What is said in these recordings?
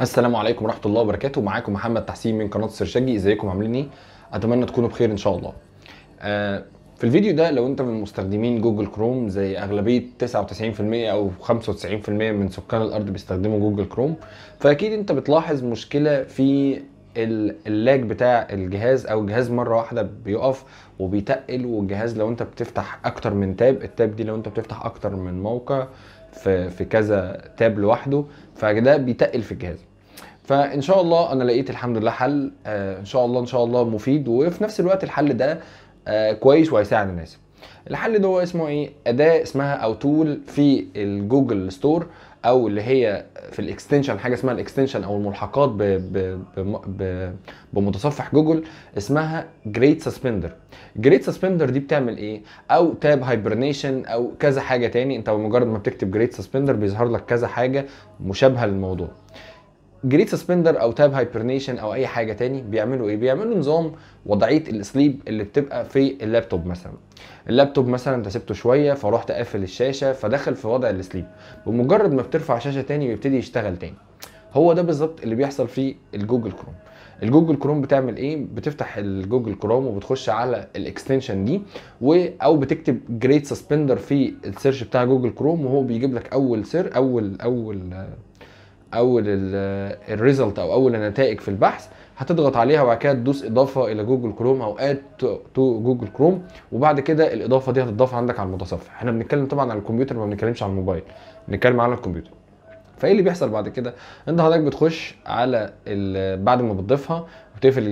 السلام عليكم ورحمه الله وبركاته معاكم محمد تحسين من قناه سرشجي ازيكم عاملين ايه اتمنى تكونوا بخير ان شاء الله آه في الفيديو ده لو انت من مستخدمين جوجل كروم زي اغلبيه 99% او 95% من سكان الارض بيستخدموا جوجل كروم فاكيد انت بتلاحظ مشكله في اللاج بتاع الجهاز او الجهاز مره واحده بيقف وبيتقل والجهاز لو انت بتفتح اكتر من تاب التاب دي لو انت بتفتح اكتر من موقع في في كذا تاب لوحده فده بيتقل في الجهاز فان شاء الله انا لقيت الحمد لله حل آه، ان شاء الله ان شاء الله مفيد وفي نفس الوقت الحل ده آه، كويس وهيساعد الناس الحل ده هو اسمه ايه اداه اسمها او تول في الجوجل ستور او اللي هي في الاكستنشن حاجه اسمها الاكستنشن او الملحقات بـ بـ بـ بمتصفح جوجل اسمها جريت سسبندر جريت سسبندر دي بتعمل ايه او تاب هايبرنيشن او كذا حاجه تاني انت بمجرد ما بتكتب جريت سسبندر بيظهر لك كذا حاجه مشابهه للموضوع جريت سسبندر او تاب هايبرنيشن او اي حاجه تاني بيعملوا ايه بيعملوا نظام وضعيه السليب اللي بتبقى في اللابتوب مثلا اللابتوب مثلا انت سبته شويه فرحت قافل الشاشه فدخل في وضع السليب بمجرد ما بترفع شاشه تاني بيبتدي يشتغل تاني هو ده بالظبط اللي بيحصل في الجوجل كروم الجوجل كروم بتعمل ايه بتفتح الجوجل كروم وبتخش على الاكستنشن دي و او بتكتب جريت سسبندر في السيرش بتاع جوجل كروم وهو بيجيب لك اول سير اول اول اول الريزلت او اول النتائج في البحث هتضغط عليها وبعد كده تدوس اضافه الى جوجل كروم او اد تو جوجل كروم وبعد كده الاضافه دي هتضاف عندك على المتصفح احنا بنتكلم طبعا على الكمبيوتر ما بنتكلمش على الموبايل بنتكلم على الكمبيوتر فايه اللي بيحصل بعد كده انت حضرتك بتخش على بعد ما بتضيفها وتقفل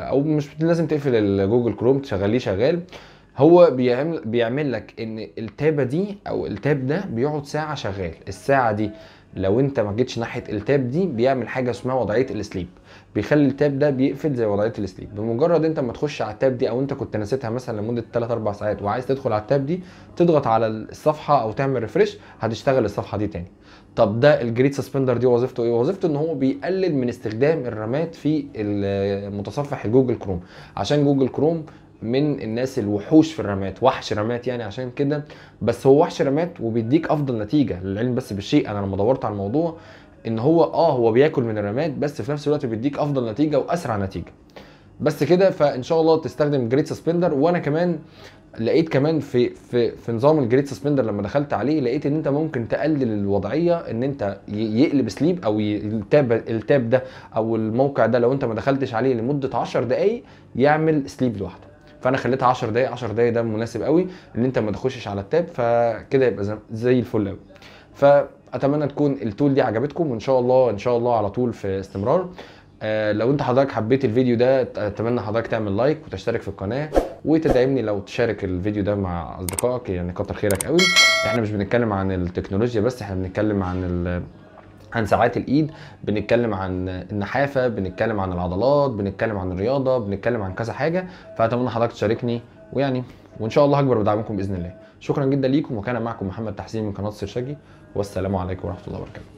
او مش لازم تقفل الجوجل كروم تشغليه شغال هو بيعمل بيعمل لك ان التابه دي او التاب ده بيقعد ساعه شغال الساعه دي لو انت ما جيتش ناحيه التاب دي بيعمل حاجه اسمها وضعيه السليب بيخلي التاب ده بيقفل زي وضعيه السليب بمجرد انت ما تخش على التاب دي او انت كنت نسيتها مثلا لمده 3 4 ساعات وعايز تدخل على التاب دي تضغط على الصفحه او تعمل ريفرش هتشتغل الصفحه دي تاني طب ده الجريد سسبندر دي وظيفته ايه وظيفته ان هو بيقلل من استخدام الرامات في متصفح جوجل كروم عشان جوجل كروم من الناس الوحوش في الرمات وحش رمات يعني عشان كده بس هو وحش رمات وبيديك افضل نتيجه للعلم بس بالشيء انا لما دورت على الموضوع ان هو اه هو بياكل من الرماد بس في نفس الوقت بيديك افضل نتيجه واسرع نتيجه بس كده فان شاء الله تستخدم جريد سسبندر وانا كمان لقيت كمان في في في نظام الجريد سسبندر لما دخلت عليه لقيت ان انت ممكن تقلل الوضعيه ان انت يقلب سليب او التاب التاب ده او الموقع ده لو انت ما دخلتش عليه لمده 10 دقائق يعمل سليب لوحده فانا خليتها 10 دقائق 10 دقائق ده مناسب قوي ان انت ما تخشش على التاب فكده يبقى زي الفل قوي فاتمنى تكون التول دي عجبتكم وان شاء الله ان شاء الله على طول في استمرار آه لو انت حضرتك حبيت الفيديو ده اتمنى حضرتك تعمل لايك وتشترك في القناه وتدعمني لو تشارك الفيديو ده مع اصدقائك يعني كتر خيرك قوي احنا مش بنتكلم عن التكنولوجيا بس احنا بنتكلم عن عن ساعات الايد بنتكلم عن النحافه بنتكلم عن العضلات بنتكلم عن الرياضه بنتكلم عن كذا حاجه فاتمنى حضرتك تشاركني ويعني وان شاء الله هكبر بدعمكم باذن الله شكرا جدا ليكم وكان معكم محمد تحسين من قناه سرشاجي والسلام عليكم ورحمه الله وبركاته